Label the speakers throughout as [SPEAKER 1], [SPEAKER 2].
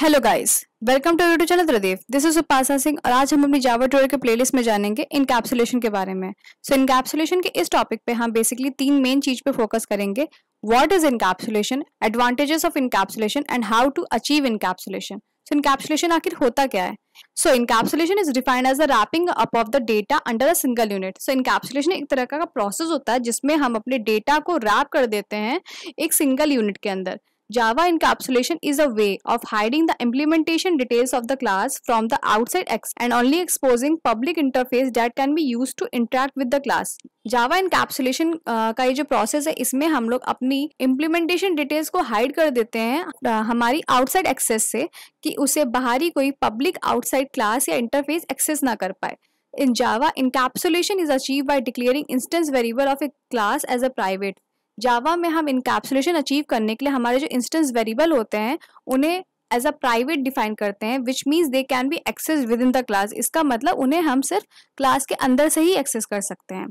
[SPEAKER 1] Hello guys welcome to YouTube channel Tridev this is Upasa Singh और आज हम अपनी जावा ट्रोल के प्लेलिस्ट में जानेंगे इनकैप्सुलेशन के बारे में सो so, इनकैप्सुलेशन के इस टॉपिक पे हम बेसिकली तीन मेन चीज पे फोकस करेंगे what is encapsulation advantages of encapsulation and how to achieve encapsulation so encapsulation आखिर होता क्या है so encapsulation is defined as the wrapping up of the data under a single unit so encapsulation एक तरह का process होता है जिसमें हम अपने डेटा को रैप कर देते हैं एक सिंगल यूनिट के अंदर Java encapsulation is a way of hiding the implementation details of the class from the outside and only exposing public interface that can be used to interact with the class. Java encapsulation uh, का ये जो process है इसमें हम लोग अपनी implementation details को hide कर देते हैं uh, हमारी outside access से कि उसे बाहरी कोई public outside class या interface access ना कर पाए In Java, encapsulation is achieved by declaring instance variable of a class as a private जावा में हम इनकैप्सुलेशन अचीव करने के लिए हमारे जो इंस्टेंस वेरिएबल होते हैं उन्हें एज अ प्राइवेट डिफाइन करते हैं which means they can be access within the class इसका मतलब उन्हें हम सिर्फ क्लास के अंदर से ही एक्सेस कर सकते हैं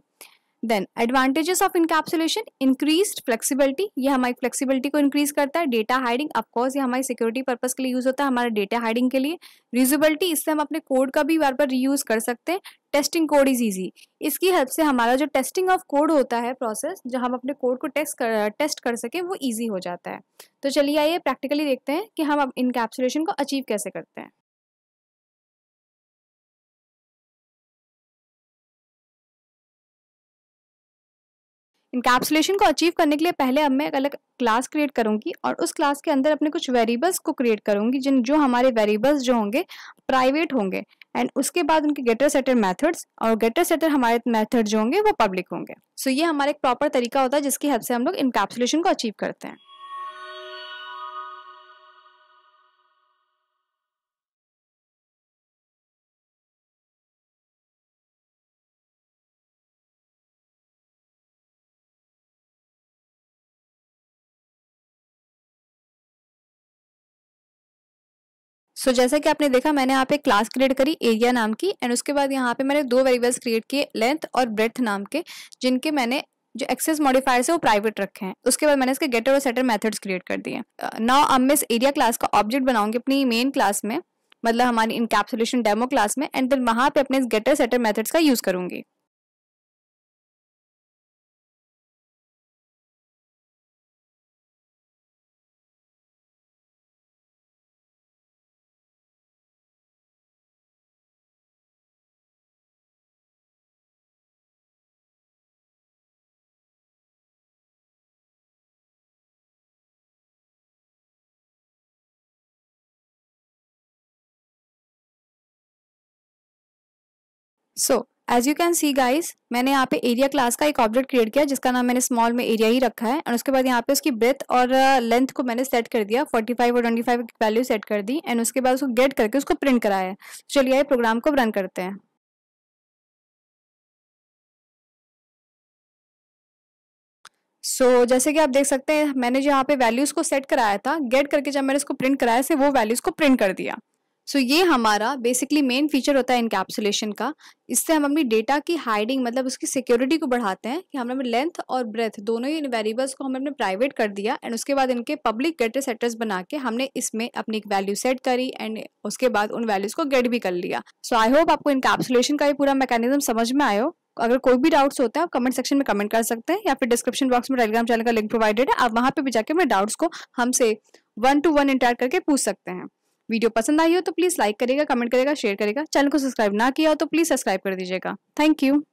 [SPEAKER 1] then advantages of encapsulation increased flexibility ये हमारी फ्लेक्सिबिलिटी को इंक्रीज करता है डेटा हाइडिंग ऑफकोर्स ये हमारी सिक्योरिटी पर्पज के लिए यूज होता है हमारे डेटा हाइडिंग के लिए रिजबिलिटी इससे हम अपने कोड का भी बार बार रीयूज कर सकते हैं टेस्टिंग कोड इज ईजी इसकी हेल्प से हमारा जो टेस्टिंग ऑफ कोड होता है प्रोसेस जो हम अपने कोड को टेस्ट कर टेस्ट कर सकें वो ईजी हो जाता है तो चलिए आइए प्रैक्टिकली देखते हैं कि हम अब इनकैप्सुलेशन
[SPEAKER 2] को अचीव कैसे करते हैं इनकैप्सुलेशन को अचीव करने
[SPEAKER 1] के लिए पहले अब मैं एक अलग क्लास क्रिएट करूंगी और उस क्लास के अंदर अपने कुछ वेरिएबल्स को क्रिएट करूंगी जिन जो हमारे वेरिएबल्स जो होंगे प्राइवेट होंगे एंड उसके बाद उनके गेटर सेटर मेथड्स और गेटर सेटर हमारे मेथड जो होंगे वो पब्लिक होंगे सो so, ये हमारा एक प्रॉपर तरीका होता है जिसकी हेल्प से हम लोग इनकैप्सुलेशन को अचीव करते हैं सो so, जैसा कि आपने देखा मैंने यहाँ पे क्लास क्रिएट करी एरिया नाम की एंड उसके बाद यहाँ पे मैंने दो वेरिएबल्स क्रिएट किए लेंथ और ब्रेथ नाम के जिनके मैंने जो एक्सेस मॉडिफायर्स है वो प्राइवेट रखे हैं उसके बाद मैंने इसके गेटर और सेटर मेथड्स क्रिएट कर दिए नाउ अब मैं इस एरिया क्लास का ऑब्जेक्ट बनाऊंगी अपनी मेन क्लास में मतलब हमारी इनकैप्सुलेशन डेमो क्लास में एंड देन वहाँ पे अपने इस गेटर सेटर मेथड्स
[SPEAKER 2] का यूज़ करूंगी so
[SPEAKER 1] as you can see guys मैंने यहाँ पे एरिया क्लास का एक ऑब्जेक्ट क्रिएट किया जिसका नाम मैंने स्मॉल में एरिया ही रखा है एंड उसके बाद यहाँ पे उसकी ब्रेथ और लेंथ uh, को मैंने सेट कर दिया 45 और 25 की वैल्यू सेट कर दी एंड उसके बाद उसको गेट करके उसको प्रिंट कराया है चलिए ये प्रोग्राम को रन करते हैं सो so, जैसे कि आप देख सकते हैं मैंने जो यहाँ पे वैल्यूज़ को सेट कराया था गेट करके जब मैंने इसको प्रिंट कराया से वो वैल्यूज़ को प्रिंट कर दिया सो so, ये हमारा बेसिकली मेन फीचर होता है इनकैप्सुलेशन का इससे हम अपनी डेटा की हाइडिंग मतलब उसकी सिक्योरिटी को बढ़ाते हैं कि हमने लेंथ और ब्रेथ दोनों ही वेरिएबल्स को हमने अपने प्राइवेट कर दिया एंड उसके बाद इनके पब्लिक गेटर सेटर्स बना के हमने इसमें अपनी एक वैल्यू सेट करी एंड उसके बाद उन वैल्यूज को गेट भी कर लिया सो आई होप आपको इनकैप्सुलेशन का भी पूरा मैकेनिज्म समझ में आयो अगर कोई भी डाउट्स होता है आप कमेंट सेक्शन में कमेंट कर सकते हैं या फिर डिस्क्रिप्शन बॉक्स में टेलीग्राम चैनल का लिंक प्रोवाइडेड है आप वहां पे भी जाके अपने डाउट्स को हमसे वन टू वन इंटरेक्ट करके पूछ सकते हैं वीडियो पसंद आई हो तो प्लीज़ लाइक करेगा कमेंट करेगा शेयर करेगा चैनल को सब्सक्राइब ना किया हो तो प्लीज़ सब्सक्राइब कर दीजिएगा
[SPEAKER 2] थैंक यू